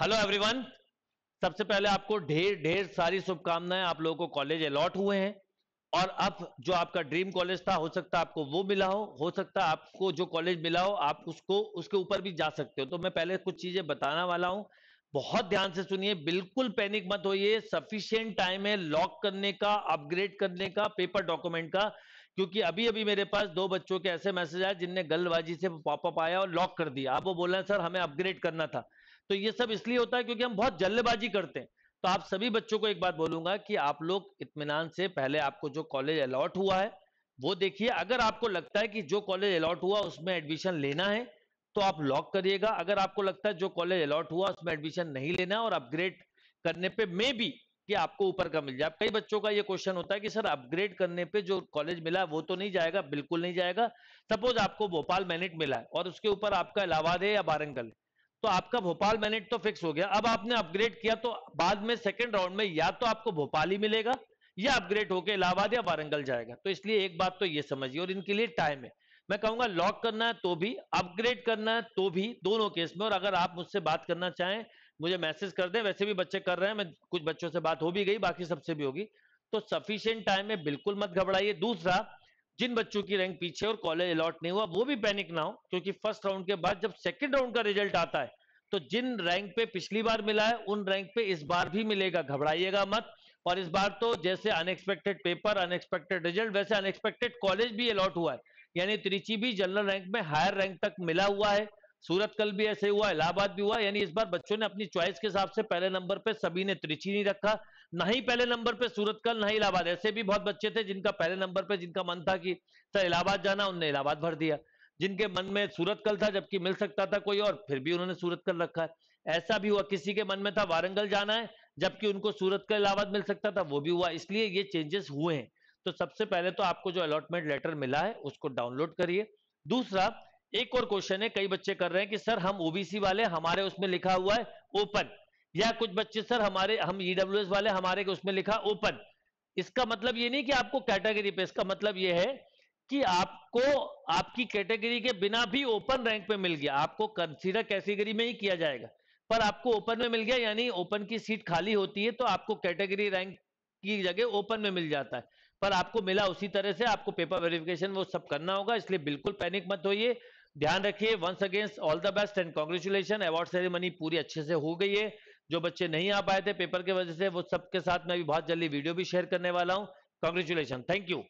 hello everyone सबसे पहले आपको ढेर ढेर सारी शुभकामनाएं आप लोगों को कॉलेज अलॉट हुए हैं और अब जो आपका ड्रीम कॉलेज था हो सकता है आपको वो मिला हो हो सकता है आपको जो कॉलेज मिला हो आप उसको उसके ऊपर भी जा सकते हो तो मैं पहले कुछ चीजें बताना वाला हूं बहुत ध्यान से सुनिए बिल्कुल पैनिक मत होइए सफिशियंट टाइम है लॉक करने का अपग्रेड करने का पेपर डॉक्यूमेंट का क्योंकि अभी अभी मेरे पास दो बच्चों के ऐसे मैसेज आए जिनने गलबाजी से पॉपअप आया और लॉक कर दिया आप वो बोला सर हमें अपग्रेड करना था तो ये सब इसलिए होता है क्योंकि हम बहुत जल्दबाजी करते हैं तो आप सभी बच्चों को एक बात बोलूंगा कि आप लोग इतमान से पहले आपको जो कॉलेज अलॉट हुआ है वो देखिए अगर आपको लगता है कि जो कॉलेज अलॉट हुआ उसमें एडमिशन लेना है तो आप लॉक करिएगा अगर आपको लगता है जो कॉलेज अलॉट हुआ उसमें एडमिशन नहीं लेना है और अपग्रेड करने पे मे भी कि आपको ऊपर का मिल जाए कई बच्चों का ये क्वेश्चन होता है कि सर अपग्रेड करने पे जो कॉलेज मिला वो तो नहीं जाएगा बिल्कुल नहीं जाएगा सपोज आपको भोपाल मैनेट मिला है और उसके ऊपर आपका इलाहाबाद है या वारंगल है तो आपका भोपाल मैनेट तो फिक्स हो गया अब आपने अपग्रेड किया तो बाद में सेकेंड राउंड में या तो आपको भोपाल ही मिलेगा या अपग्रेड होकर इलाहाबाद या वारंगल जाएगा तो इसलिए एक बात तो ये समझिए और इनके लिए टाइम है मैं कहूंगा लॉक करना है तो भी अपग्रेड करना है तो भी दोनों केस में और अगर आप मुझसे बात करना चाहें मुझे मैसेज कर दें वैसे भी बच्चे कर रहे हैं मैं कुछ बच्चों से बात हो भी गई बाकी सबसे भी होगी तो सफिशियंट टाइम है बिल्कुल मत घबराइए दूसरा जिन बच्चों की रैंक पीछे और कॉलेज अलॉट नहीं हुआ वो भी पैनिक ना हो क्योंकि फर्स्ट राउंड के बाद जब सेकंड राउंड का रिजल्ट आता है तो जिन रैंक पे पिछली बार मिला है उन रैंक पे इस बार भी मिलेगा घबराइएगा मत और इस बार तो जैसे अनएक्सपेक्टेड पेपर अनएक्सपेक्टेड रिजल्ट वैसे अनएक्सपेक्टेड कॉलेज भी अलॉट हुआ है यानी त्रिची भी जनरल रैंक में हायर रैंक तक मिला हुआ है सूरत कल भी ऐसे हुआ इलाहाबाद भी हुआ यानी इस बार बच्चों ने अपनी चॉइस के हिसाब से पहले नंबर पे सभी ने त्रिची नहीं रखा ना ही पहले नंबर पे सूरत कल ना ही इलाहाबाद ऐसे भी बहुत बच्चे थे जिनका पहले नंबर पे जिनका मन था कि सर इलाहाबाद जाना उनने इलाहाबाद भर दिया जिनके मन में सूरत कल था जबकि मिल सकता था कोई और फिर भी उन्होंने सूरत कल रखा है ऐसा भी हुआ किसी के मन में था वारंगल जाना है जबकि उनको सूरत का इलाहाबाद मिल सकता था वो भी हुआ इसलिए ये चेंजेस हुए हैं तो सबसे पहले तो आपको जो अलॉटमेंट लेटर मिला है उसको डाउनलोड करिए दूसरा एक और क्वेश्चन है कई बच्चे कर रहे हैं कि सर हम ओबीसी वाले हमारे उसमें लिखा हुआ है ओपन या कुछ बच्चे सर हमारे हम ईडब्ल्यू e वाले हमारे उसमें लिखा ओपन इसका मतलब ये नहीं कि आपको कैटेगरी पे इसका मतलब ये है कि आपको आपकी कैटेगरी के बिना भी ओपन रैंक पे मिल गया आपको कंसीडर कैटेगरी में ही किया जाएगा पर आपको ओपन में मिल गया यानी ओपन की सीट खाली होती है तो आपको कैटेगरी रैंक की जगह ओपन में मिल जाता है पर आपको मिला उसी तरह से आपको पेपर वेरिफिकेशन वो सब करना होगा इसलिए बिल्कुल पैनिक मत होइए ध्यान रखिए once against all the best and congratulation award ceremony पूरी अच्छे से हो गई है जो बच्चे नहीं आ पाए थे पेपर के वजह से वो सबके साथ मैं भी बहुत जल्दी वीडियो भी शेयर करने वाला हूँ कॉन्ग्रेचुलेशन थैंक यू